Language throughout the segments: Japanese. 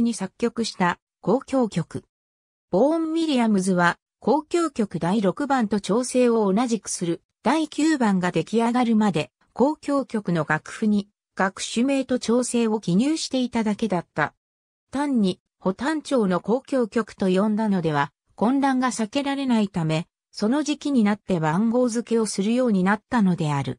に作曲した公共曲。ボーン・ウィリアムズは公共曲第6番と調整を同じくする第9番が出来上がるまで公共曲の楽譜に楽種名と調整を記入していただけだった。単に保単調の公共曲と呼んだのでは混乱が避けられないため、その時期になって番号付けをするようになったのである。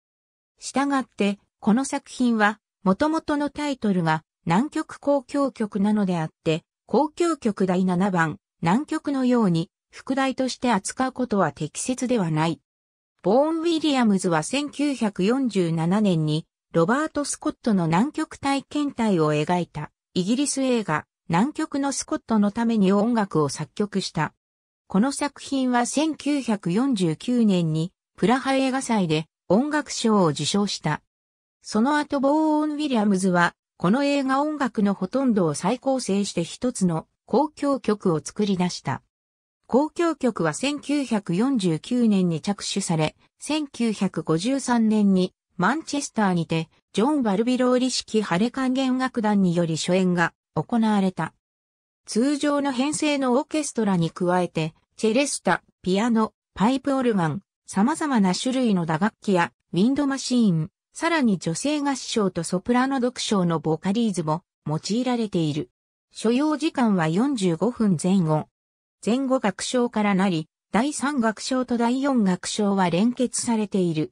したがって、この作品は、元々のタイトルが南極公共曲なのであって、公共曲第7番、南極のように、副題として扱うことは適切ではない。ボーン・ウィリアムズは1947年に、ロバート・スコットの南極体験隊を描いた、イギリス映画、南極のスコットのために音楽を作曲した。この作品は1949年に、プラハ映画祭で音楽賞を受賞した。その後ボーン・ウィリアムズはこの映画音楽のほとんどを再構成して一つの公共曲を作り出した。公共曲は1949年に着手され、1953年にマンチェスターにて、ジョン・バルビローリ式ハレ管弦楽団により初演が行われた。通常の編成のオーケストラに加えて、チェレスタ、ピアノ、パイプオルガン、様々な種類の打楽器やウィンドマシーン、さらに女性合唱とソプラノ読唱のボカリーズも用いられている。所要時間は45分前後。前後楽章からなり、第3楽章と第4楽章は連結されている。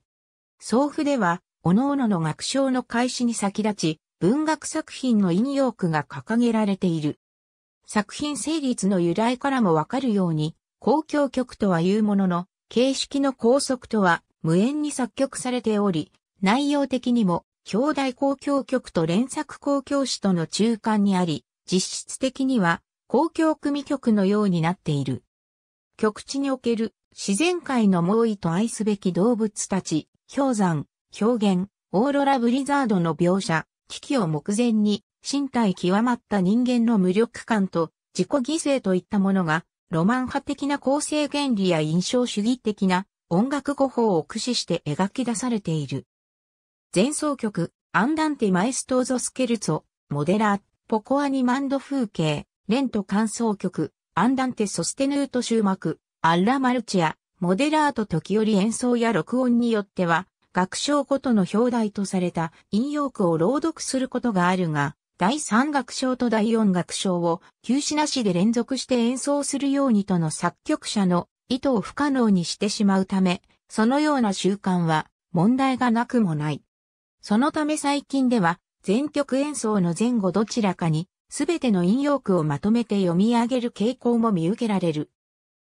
総譜では、各々の楽章の開始に先立ち、文学作品の引用句が掲げられている。作品成立の由来からもわかるように、公共曲とは言うものの、形式の拘束とは無縁に作曲されており、内容的にも、表題公共曲と連作公共誌との中間にあり、実質的には公共組曲のようになっている。局地における自然界の猛威と愛すべき動物たち、氷山、表現、オーロラブリザードの描写、危機を目前に、身体極まった人間の無力感と自己犠牲といったものが、ロマン派的な構成原理や印象主義的な音楽語法を駆使して描き出されている。前奏曲、アンダンテ・マエストーゾ・スケルツォ、モデラー、ポコアニマンド風景、レント感想曲、アンダンテ・ソステヌート終幕、アッラ・マルチア、モデラート時折演奏や録音によっては、楽章ごとの表題とされた引用句を朗読することがあるが、第三楽章と第四楽章を休止なしで連続して演奏するようにとの作曲者の意図を不可能にしてしまうため、そのような習慣は問題がなくもない。そのため最近では、全曲演奏の前後どちらかに、すべての引用句をまとめて読み上げる傾向も見受けられる。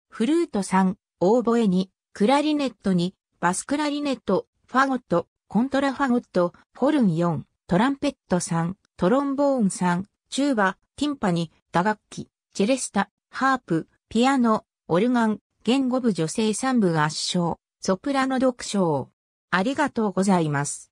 フルート3、オーボエ2、クラリネット2、バスクラリネット、ファゴット、コントラファゴット、ホルン4、トランペット3、トロンボーン3、チューバ、ティンパニ、打楽器、チェレスタ、ハープ、ピアノ、オルガン、言語部女性3部合唱、ソプラノ読唱。ありがとうございます。